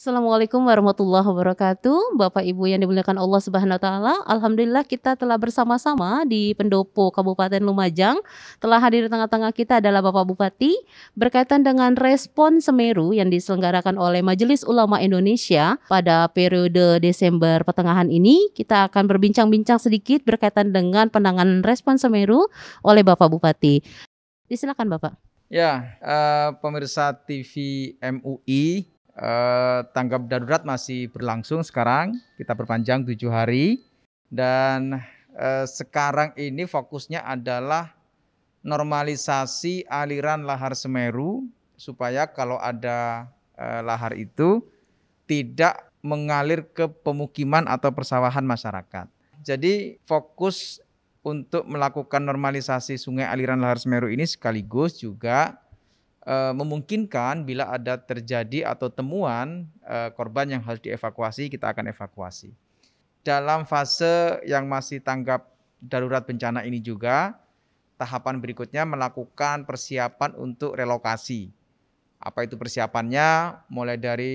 Assalamualaikum warahmatullahi wabarakatuh. Bapak Ibu yang dimuliakan Allah Subhanahu wa taala, alhamdulillah kita telah bersama-sama di Pendopo Kabupaten Lumajang. Telah hadir di tengah-tengah kita adalah Bapak Bupati berkaitan dengan respon Semeru yang diselenggarakan oleh Majelis Ulama Indonesia pada periode Desember pertengahan ini. Kita akan berbincang-bincang sedikit berkaitan dengan penanganan respon Semeru oleh Bapak Bupati. Disilakan Bapak. Ya, uh, pemirsa TV MUI Eh, tanggap darurat masih berlangsung sekarang. Kita perpanjang tujuh hari dan eh, sekarang ini fokusnya adalah normalisasi aliran lahar Semeru supaya kalau ada eh, lahar itu tidak mengalir ke pemukiman atau persawahan masyarakat. Jadi fokus untuk melakukan normalisasi sungai aliran lahar Semeru ini sekaligus juga uh, memungkinkan bila ada terjadi atau temuan uh, korban yang harus dievakuasi, kita akan evakuasi. Dalam fase yang masih tanggap darurat bencana ini juga, tahapan berikutnya melakukan persiapan untuk relokasi. Apa itu persiapannya? Mulai dari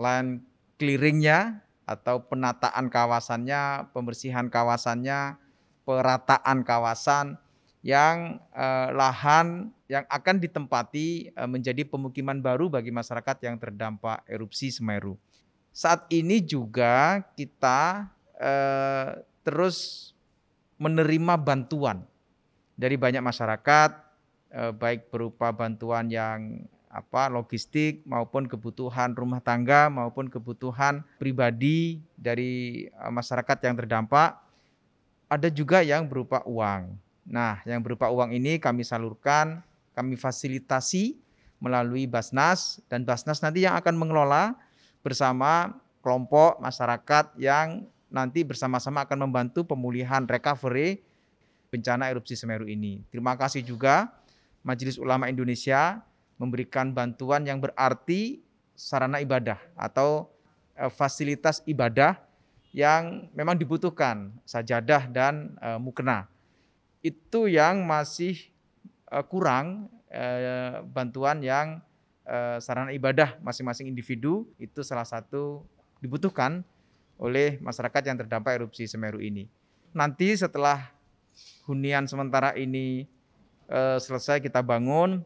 land clearingnya atau penataan kawasannya, pembersihan kawasannya, perataan kawasan yang eh, lahan yang akan ditempati eh, menjadi pemukiman baru bagi masyarakat yang terdampak erupsi Semeru. Saat ini juga kita eh, terus menerima bantuan dari banyak masyarakat, eh, baik berupa bantuan yang apa logistik maupun kebutuhan rumah tangga maupun kebutuhan pribadi dari eh, masyarakat yang terdampak. Ada juga yang berupa uang. Nah, yang berupa uang ini kami salurkan kami fasilitasi melalui Basnas dan Basnas nanti yang akan mengelola bersama kelompok masyarakat yang nanti bersama-sama akan membantu pemulihan recovery bencana erupsi Semeru ini. Terima kasih juga Majelis Ulama Indonesia memberikan bantuan yang berarti sarana ibadah atau e, fasilitas ibadah yang memang dibutuhkan, sajadah dan e, mukena. Itu yang masih uh, kurang uh, bantuan yang uh, sarana ibadah masing-masing individu itu salah satu dibutuhkan oleh masyarakat yang terdampak erupsi Semeru ini. Nanti setelah hunian sementara ini uh, selesai kita bangun,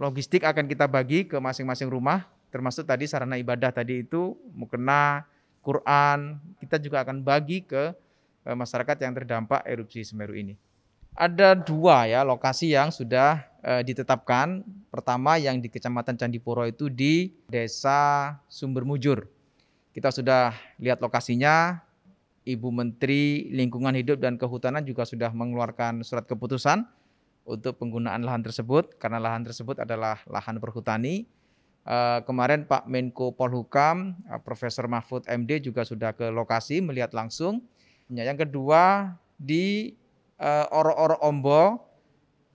logistik akan kita bagi ke masing-masing rumah, termasuk tadi sarana ibadah tadi itu mukena, Quran, kita juga akan bagi ke masyarakat yang terdampak erupsi Semeru ini ada dua ya lokasi yang sudah e, ditetapkan. Pertama yang di Kecamatan Candipuro itu di Desa Sumber Mujur. Kita sudah lihat lokasinya. Ibu Menteri Lingkungan Hidup dan Kehutanan juga sudah mengeluarkan surat keputusan untuk penggunaan lahan tersebut karena lahan tersebut adalah lahan perhutani. E, kemarin Pak Menko Polhukam, eh, Profesor Mahfud MD juga sudah ke lokasi melihat langsung. Yang kedua di uh, oro-oro ombo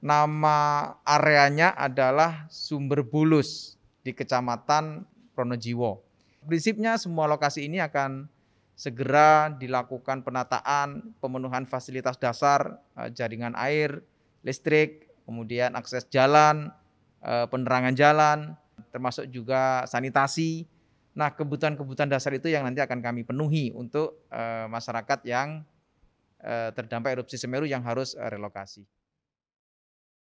nama areanya adalah Sumber Bulus di Kecamatan Pronojiwo. Prinsipnya semua lokasi ini akan segera dilakukan penataan, pemenuhan fasilitas dasar, eh, jaringan air, listrik, kemudian akses jalan, eh, penerangan jalan, termasuk juga sanitasi. Nah, kebutuhan-kebutuhan dasar itu yang nanti akan kami penuhi untuk masyarakat yang Eh, terdampak erupsi Semeru yang harus eh, relokasi.